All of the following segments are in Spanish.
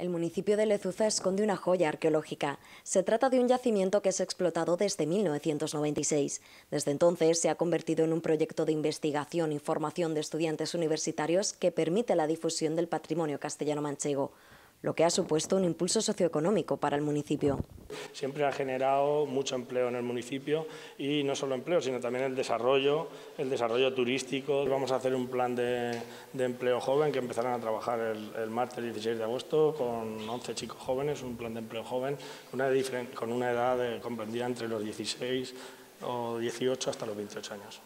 El municipio de Lezuza esconde una joya arqueológica. Se trata de un yacimiento que es explotado desde 1996. Desde entonces se ha convertido en un proyecto de investigación y formación de estudiantes universitarios que permite la difusión del patrimonio castellano-manchego lo que ha supuesto un impulso socioeconómico para el municipio. Siempre ha generado mucho empleo en el municipio y no solo empleo, sino también el desarrollo, el desarrollo turístico. Vamos a hacer un plan de, empleo joven que empezarán a trabajar el, martes 16 de agosto con 11 chicos jóvenes, un plan de empleo joven con una, edad comprendida entre los 16 o 18 hasta los 28 años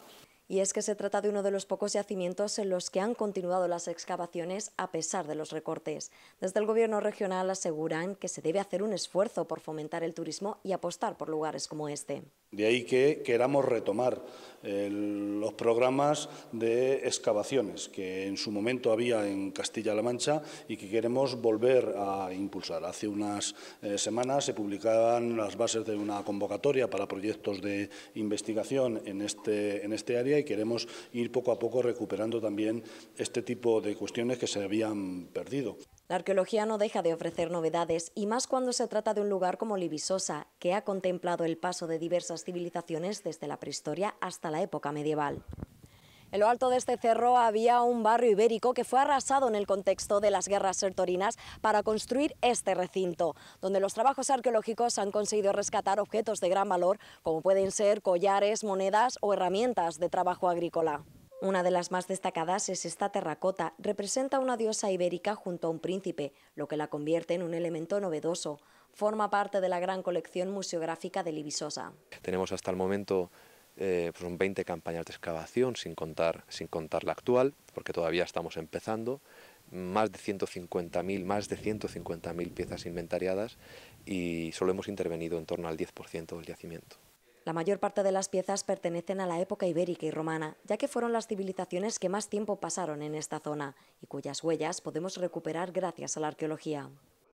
y es que se trata de uno de los pocos yacimientos en los que han continuado las excavaciones a pesar de los recortes. Desde el Gobierno regional aseguran que se debe hacer un esfuerzo por fomentar el turismo y apostar por lugares como este. De ahí que queramos retomar los programas de excavaciones que en su momento había en Castilla-La Mancha y que queremos volver a impulsar. Hace unas eh, semanas se publicaban las bases de una convocatoria para proyectos de investigación este, en este área y queremos ir poco a poco recuperando también este tipo de cuestiones que se habían perdido. La arqueología no deja de ofrecer novedades, y más cuando se trata de un lugar como Libisosa, que ha contemplado el paso de diversas civilizaciones desde la prehistoria hasta la época medieval. En lo alto de este cerro había un barrio ibérico que fue arrasado en el contexto de las guerras sertorinas para construir este recinto, donde los trabajos arqueológicos han conseguido rescatar objetos de gran valor, como pueden ser collares, monedas o herramientas de trabajo agrícola. Una de las más destacadas es esta terracota. Representa una diosa ibérica junto a un príncipe, lo que la convierte en un elemento novedoso. Forma parte de la gran colección museográfica de Libisosa. Tenemos hasta el momento 20 eh, pues campañas de excavación, sin contar, sin contar la actual, porque todavía estamos empezando. Más de 150.000 más de 150.000 piezas inventariadas y solo hemos intervenido en torno al 10% del yacimiento. La mayor parte de las piezas pertenecen a la época ibérica y romana, ya que fueron las civilizaciones que más tiempo pasaron en esta zona y cuyas huellas podemos recuperar gracias a la arqueología.